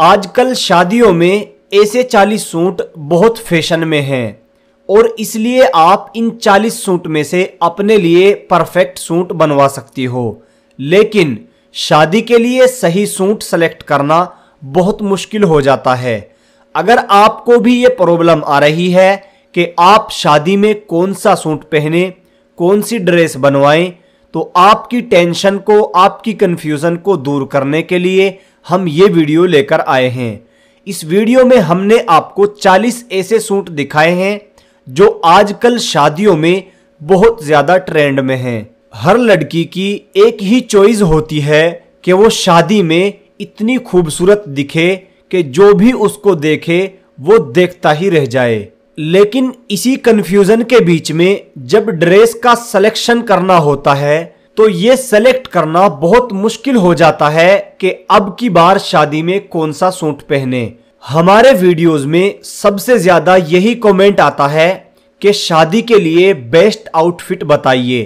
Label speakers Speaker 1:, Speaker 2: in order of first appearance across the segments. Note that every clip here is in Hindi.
Speaker 1: आजकल शादियों में ऐसे चालीस सूट बहुत फैशन में हैं और इसलिए आप इन चालीस सूट में से अपने लिए परफेक्ट सूट बनवा सकती हो लेकिन शादी के लिए सही सूट सेलेक्ट करना बहुत मुश्किल हो जाता है अगर आपको भी ये प्रॉब्लम आ रही है कि आप शादी में कौन सा सूट पहने कौन सी ड्रेस बनवाएं तो आपकी टेंशन को आपकी कन्फ्यूज़न को दूर करने के लिए हम ये वीडियो लेकर आए हैं इस वीडियो में हमने आपको 40 ऐसे सूट दिखाए हैं जो आजकल शादियों में बहुत ज़्यादा ट्रेंड में हैं हर लड़की की एक ही चॉइस होती है कि वो शादी में इतनी खूबसूरत दिखे कि जो भी उसको देखे वो देखता ही रह जाए लेकिन इसी कन्फ्यूज़न के बीच में जब ड्रेस का सिलेक्शन करना होता है तो ये सेलेक्ट करना बहुत मुश्किल हो जाता है कि अब की बार शादी में कौन सा सूट पहने हमारे वीडियोस में सबसे ज्यादा यही कमेंट आता है कि शादी के लिए बेस्ट आउटफिट बताइए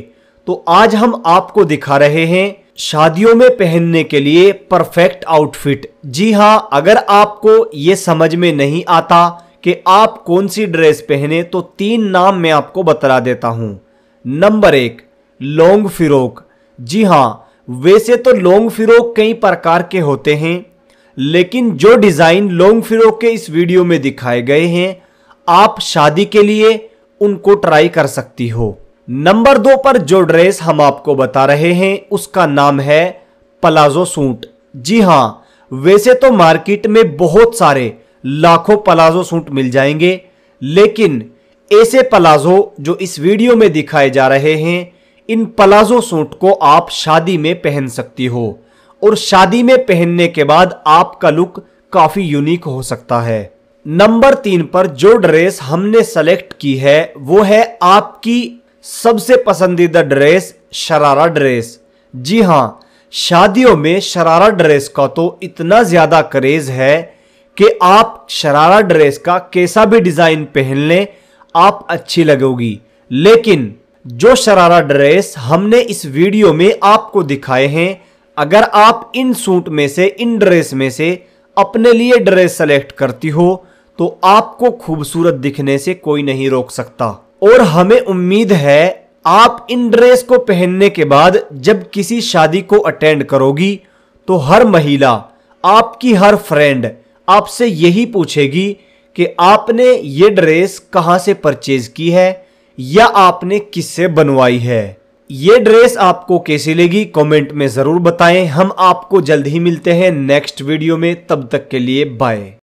Speaker 1: तो आज हम आपको दिखा रहे हैं शादियों में पहनने के लिए परफेक्ट आउटफिट जी हाँ अगर आपको ये समझ में नहीं आता कि आप कौन सी ड्रेस पहने तो तीन नाम मैं आपको बता देता हूँ नंबर एक लोंग फिरोक जी हाँ वैसे तो लोंग फिरोक कई प्रकार के होते हैं लेकिन जो डिज़ाइन लोंग फिरोक के इस वीडियो में दिखाए गए हैं आप शादी के लिए उनको ट्राई कर सकती हो नंबर दो पर जो ड्रेस हम आपको बता रहे हैं उसका नाम है प्लाजो सूट जी हाँ वैसे तो मार्केट में बहुत सारे लाखों प्लाजो सूट मिल जाएंगे लेकिन ऐसे प्लाजो जो इस वीडियो में दिखाए जा रहे हैं इन पलाजो सूट को आप शादी में पहन सकती हो और शादी में पहनने के बाद आपका लुक काफी यूनिक हो सकता है नंबर तीन पर जो ड्रेस हमने सेलेक्ट की है वो है आपकी सबसे पसंदीदा ड्रेस शरारा ड्रेस जी हाँ शादियों में शरारा ड्रेस का तो इतना ज़्यादा क्रेज है कि आप शरारा ड्रेस का कैसा भी डिज़ाइन पहन लें आप अच्छी लगोगी लेकिन जो शरारा ड्रेस हमने इस वीडियो में आपको दिखाए हैं अगर आप इन सूट में से इन ड्रेस में से अपने लिए ड्रेस सेलेक्ट करती हो तो आपको खूबसूरत दिखने से कोई नहीं रोक सकता और हमें उम्मीद है आप इन ड्रेस को पहनने के बाद जब किसी शादी को अटेंड करोगी तो हर महिला आपकी हर फ्रेंड आपसे यही पूछेगी कि आपने ये ड्रेस कहाँ से परचेज की है या आपने किससे बनवाई है ये ड्रेस आपको कैसी लगी कमेंट में ज़रूर बताएं हम आपको जल्द ही मिलते हैं नेक्स्ट वीडियो में तब तक के लिए बाय